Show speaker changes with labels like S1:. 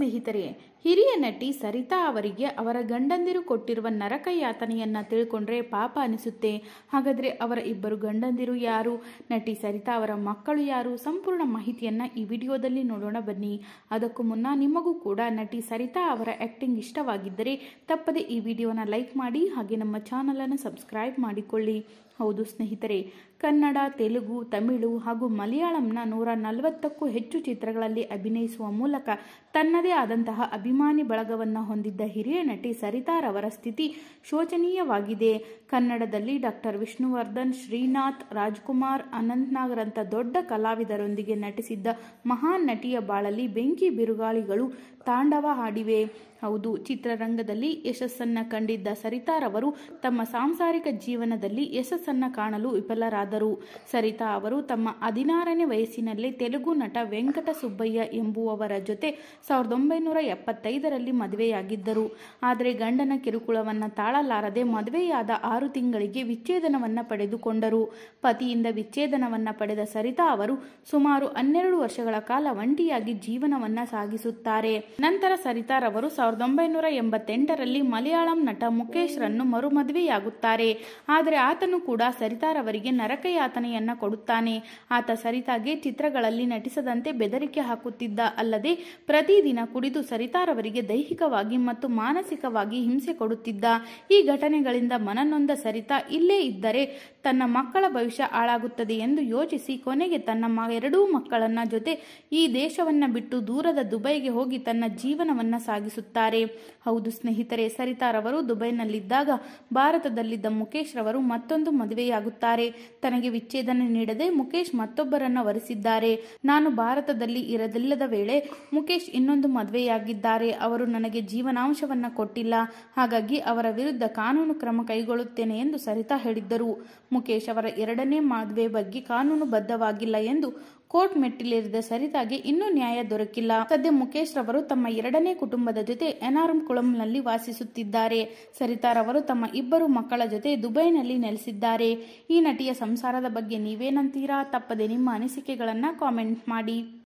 S1: ಸ್ನೇಹಿತರೆ ಹಿರಿಯ ನಟಿ ಸರಿತಾ ಅವರಿಗೆ ಅವರ ಗಂಡಂದಿರು ಕೊಟ್ಟಿರುವ ನರಕ ಯಾತನೆಯನ್ನು ತಿಳ್ಕೊಂಡ್ರೆ ಪಾಪ ಅನಿಸುತ್ತೆ ಹಾಗಾದರೆ ಅವರ ಇಬ್ಬರು ಗಂಡಂದಿರು ಯಾರು ನಟಿ ಸರಿತಾ ಅವರ ಮಕ್ಕಳು ಯಾರು ಸಂಪೂರ್ಣ ಮಾಹಿತಿಯನ್ನು ಈ ವಿಡಿಯೋದಲ್ಲಿ ನೋಡೋಣ ಬನ್ನಿ ಅದಕ್ಕೂ ಮುನ್ನ ನಿಮಗೂ ಕೂಡ ನಟಿ ಸರಿತಾ ಅವರ ಆ್ಯಕ್ಟಿಂಗ್ ಇಷ್ಟವಾಗಿದ್ದರೆ ತಪ್ಪದೆ ಈ ವಿಡಿಯೋನ ಲೈಕ್ ಮಾಡಿ ಹಾಗೆ ನಮ್ಮ ಚಾನಲನ್ನು ಸಬ್ಸ್ಕ್ರೈಬ್ ಮಾಡಿಕೊಳ್ಳಿ ಹೌದು ಸ್ನೇಹಿತರೆ ಕನ್ನಡ ತೆಲುಗು ತಮಿಳು ಹಾಗೂ ಮಲಯಾಳಂನ ನೂರ ನಲವತ್ತಕ್ಕೂ ಹೆಚ್ಚು ಚಿತ್ರಗಳಲ್ಲಿ ಅಭಿನಯಿಸುವ ಮೂಲಕ ತನ್ನದೇ ಆದಂತಹ ಅಭಿಮಾನಿ ಬಳಗವನ್ನು ಹೊಂದಿದ್ದ ಹಿರಿಯ ನಟಿ ಸರಿತಾರವರ ಸ್ಥಿತಿ ಶೋಚನೀಯವಾಗಿದೆ ಕನ್ನಡದಲ್ಲಿ ಡಾಕ್ಟರ್ ವಿಷ್ಣುವರ್ಧನ್ ಶ್ರೀನಾಥ್ ರಾಜ್ಕುಮಾರ್ ಅನಂತ್ನಾಗರಂಥ ದೊಡ್ಡ ಕಲಾವಿದರೊಂದಿಗೆ ನಟಿಸಿದ್ದ ಮಹಾನ್ ನಟಿಯ ಬಾಳಲ್ಲಿ ಬೆಂಕಿ ಬಿರುಗಾಳಿಗಳು ತಾಂಡವ ಹಾಡಿವೆ ಹೌದು ಚಿತ್ರರಂಗದಲ್ಲಿ ಯಶಸ್ಸನ್ನ ಕಂಡಿದ್ದ ಸರಿತಾರವರು ತಮ್ಮ ಸಾಂಸಾರಿಕ ಜೀವನದಲ್ಲಿ ಯಶಸ್ಸನ್ನು ಯಶಸ್ಸನ್ನು ಕಾಣಲು ವಿಫಲರಾದರು ಸರಿತಾ ಅವರು ತಮ್ಮ ಹದಿನಾರನೇ ವಯಸ್ಸಿನಲ್ಲಿ ತೆಲುಗು ನಟ ವೆಂಕಟ ಸುಬ್ಬಯ್ಯ ಎಂಬುವವರ ಜೊತೆ ಸಾವಿರದ ಒಂಬೈನೂರ ಎಪ್ಪತ್ತೈದರಲ್ಲಿ ಮದುವೆಯಾಗಿದ್ದರು ಆದರೆ ಗಂಡನ ಕಿರುಕುಳವನ್ನು ತಾಳಲಾರದೆ ಮದುವೆಯಾದ ಆರು ತಿಂಗಳಿಗೆ ವಿಚ್ಛೇದನವನ್ನು ಪಡೆದುಕೊಂಡರು ಪತಿಯಿಂದ ವಿಚ್ಛೇದನವನ್ನು ಪಡೆದ ಸರಿತಾ ಅವರು ಸುಮಾರು ಹನ್ನೆರಡು ವರ್ಷಗಳ ಕಾಲ ಒಂಟಿಯಾಗಿ ಜೀವನವನ್ನು ಸಾಗಿಸುತ್ತಾರೆ ನಂತರ ಸರಿತಾರವರು ಸಾವಿರದ ಒಂಬೈನೂರ ಎಂಬತ್ತೆಂಟರಲ್ಲಿ ಮಲಯಾಳಂ ನಟ ಮುಖೇಶ್ರನ್ನು ಮರುಮದುವೆಯಾಗುತ್ತಾರೆ ಆದರೆ ಆತನು ಕೂಡ ಕೂಡ ಸರಿತಾರವರಿಗೆ ನರಕಯಾತನೆಯನ್ನ ಕೊಡುತ್ತಾನೆ ಆತ ಸರಿತಾಗೆ ಚಿತ್ರಗಳಲ್ಲಿ ನಟಿಸದಂತೆ ಬೆದರಿಕೆ ಹಾಕುತ್ತಿದ್ದ ಅಲ್ಲದೆ ಪ್ರತಿದಿನ ಕುಡಿದು ಸರಿತಾರವರಿಗೆ ದೈಹಿಕವಾಗಿ ಮತ್ತು ಮಾನಸಿಕವಾಗಿ ಹಿಂಸೆ ಕೊಡುತ್ತಿದ್ದ ಈ ಘಟನೆಗಳಿಂದ ಮನನೊಂದ ಸರಿತಾ ಇಲ್ಲೇ ಇದ್ದರೆ ತನ್ನ ಮಕ್ಕಳ ಭವಿಷ್ಯ ಹಾಳಾಗುತ್ತದೆ ಎಂದು ಯೋಚಿಸಿ ಕೊನೆಗೆ ತನ್ನ ಎರಡೂ ಮಕ್ಕಳನ್ನ ಜೊತೆ ಈ ದೇಶವನ್ನ ಬಿಟ್ಟು ದೂರದ ದುಬೈಗೆ ಹೋಗಿ ತನ್ನ ಜೀವನವನ್ನ ಸಾಗಿಸುತ್ತಾರೆ ಹೌದು ಸ್ನೇಹಿತರೆ ಸರಿತಾರವರು ದುಬೈನಲ್ಲಿದ್ದಾಗ ಭಾರತದಲ್ಲಿದ್ದ ಮುಖೇಶ್ ರವರು ಮತ್ತೊಂದು ಮದುವೆಯಾಗುತ್ತಾರೆ ತನಗೆ ವಿಚ್ಛೇದನ ನೀಡದೆ ಮುಖೇಶ್ ಮತ್ತೊಬ್ಬರನ್ನ ವರಿಸಿದ್ದಾರೆ ನಾನು ಭಾರತದಲ್ಲಿ ಇರದಿಲ್ಲದ ವೇಳೆ ಮುಖೇಶ್ ಇನ್ನೊಂದು ಮದುವೆಯಾಗಿದ್ದಾರೆ ಅವರು ನನಗೆ ಜೀವನಾಂಶವನ್ನ ಕೊಟ್ಟಿಲ್ಲ ಹಾಗಾಗಿ ಅವರ ವಿರುದ್ಧ ಕಾನೂನು ಕ್ರಮ ಕೈಗೊಳ್ಳುತ್ತೇನೆ ಎಂದು ಸರಿತಾ ಹೇಳಿದ್ದರು ಮುಖೇಶ್ ಅವರ ಎರಡನೇ ಮದುವೆ ಬಗ್ಗೆ ಕಾನೂನು ಬದ್ಧವಾಗಿಲ್ಲ ಎಂದು ಕೋರ್ಟ್ ಮೆಟ್ಟಿಲೇರಿದ ಸರಿತಾಗೆ ಇನ್ನೂ ನ್ಯಾಯ ದೊರಕಿಲ್ಲ ಸದ್ಯ ಮುಖೇಶ್ ರವರು ತಮ್ಮ ಎರಡನೇ ಕುಟುಂಬದ ಜೊತೆ ಎನಾರಂ ಕುಳಂನಲ್ಲಿ ವಾಸಿಸುತ್ತಿದ್ದಾರೆ ಸರಿತಾ ರವರು ತಮ್ಮ ಇಬ್ಬರು ಮಕ್ಕಳ ಜೊತೆ ದುಬೈನಲ್ಲಿ ನೆಲೆಸಿದ್ದಾರೆ ಈ ನಟಿಯ ಸಂಸಾರದ ಬಗ್ಗೆ ನೀವೇನಂತೀರಾ ತಪ್ಪದೆ ನಿಮ್ಮ ಅನಿಸಿಕೆಗಳನ್ನು ಕಾಮೆಂಟ್ ಮಾಡಿ